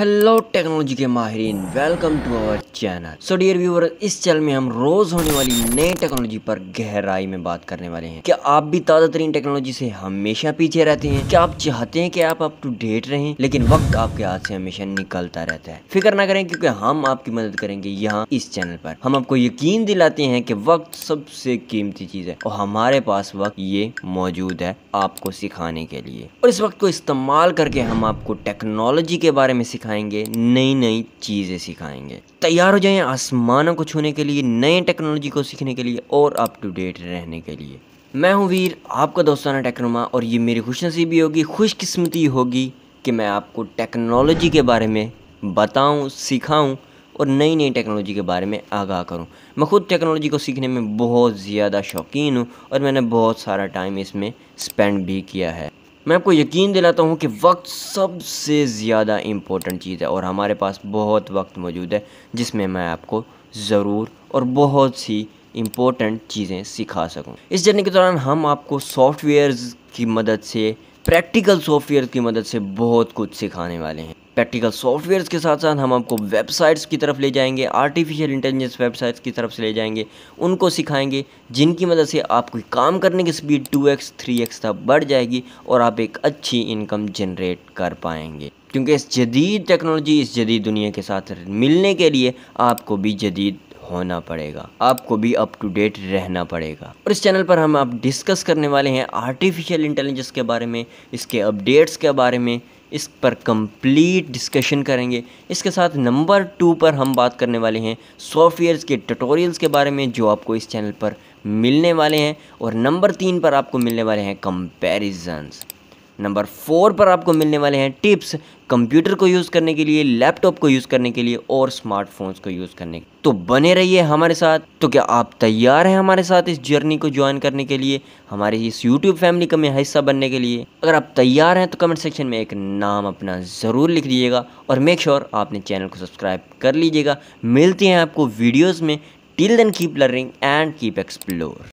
hello technology के माहरीन welcome to our channel so dear viewer इस चैनल में हम रोज होने वाली नई टेक्नोलॉजी पर गहराई में बात करने वाले हैं क्या आप भी ताज़ा तरीन टेक्नोलॉजी से हमेशा पीछे रहते हैं क्या आप चाहते हैं कि आप अप टू डेट रहें लेकिन वक्त आपके हाथ से हमेशा निकलता रहता है फिक्र ना करें क्योंकि हम आपकी मदद करेंगे यहाँ इस चैनल पर हम आपको यकीन दिलाते हैं कि वक्त सबसे कीमती चीज है और हमारे पास वक्त ये मौजूद है आपको सिखाने के लिए और इस वक्त को इस्तेमाल करके हम आपको टेक्नोलॉजी के बारे में सिखा सिखाएंगे नई नई चीज़ें सिखाएंगे तैयार हो जाएं आसमानों को छूने के लिए नए टेक्नोलॉजी को सीखने के लिए और अप टू डेट रहने के लिए मैं हूं वीर आपका दोस्ताना टेक्नोमा और ये मेरी खुशनसीबी होगी खुशकिस्मती होगी कि मैं आपको टेक्नोलॉजी के बारे में बताऊँ सिखाऊँ और नई नई टेक्नोलॉजी के बारे में आगाह करूँ मैं ख़ुद टेक्नोलॉजी को सीखने में बहुत ज़्यादा शौकीन हूँ और मैंने बहुत सारा टाइम इसमें स्पेंड भी किया है मैं आपको यकीन दिलाता हूँ कि वक्त सबसे ज़्यादा इम्पोर्टेंट चीज़ है और हमारे पास बहुत वक्त मौजूद है जिसमें मैं आपको ज़रूर और बहुत सी इम्पोर्टेंट चीज़ें सिखा सकूँ इस जर्नी के दौरान हम आपको सॉफ्टवेयर की मदद से प्रैक्टिकल सॉफ्टवेयर की मदद से बहुत कुछ सिखाने वाले हैं प्रैक्टिकल सॉफ्टवेयर्स के साथ साथ हम आपको वेबसाइट्स की तरफ ले जाएंगे आर्टिफिशियल इंटेलिजेंस वेबसाइट्स की तरफ से ले जाएंगे उनको सिखाएंगे जिनकी मदद से आपकी काम करने की स्पीड थ्री एक्स तक बढ़ जाएगी और आप एक अच्छी इनकम जनरेट कर पाएंगे क्योंकि इस जदीद टेक्नोलॉजी इस जदीद दुनिया के साथ मिलने के लिए आपको भी जदीद होना पड़ेगा आपको भी अप टू डेट रहना पड़ेगा और इस चैनल पर हम आप डिस्कस करने वाले हैं आर्टिफिशियल इंटेलिजेंस के बारे में इसके अपडेट्स के बारे में इस पर कंप्लीट डिस्कशन करेंगे इसके साथ नंबर टू पर हम बात करने वाले हैं सॉफ्टवेयर्स के ट्यूटोरियल्स के बारे में जो आपको इस चैनल पर मिलने वाले हैं और नंबर तीन पर आपको मिलने वाले हैं कंपेरिजन्स नंबर फोर पर आपको मिलने वाले हैं टिप्स कंप्यूटर को यूज़ करने के लिए लैपटॉप को यूज़ करने के लिए और स्मार्टफोन्स को यूज़ करने के तो बने रहिए हमारे साथ तो क्या आप तैयार हैं हमारे साथ इस जर्नी को ज्वाइन करने के लिए हमारे इस यूट्यूब फैमिली का में हिस्सा बनने के लिए अगर आप तैयार हैं तो कमेंट सेक्शन में एक नाम अपना ज़रूर लिख दीजिएगा और मेक श्योर sure आपने चैनल को सब्सक्राइब कर लीजिएगा मिलते हैं आपको वीडियोज़ में till then keep learning and keep explore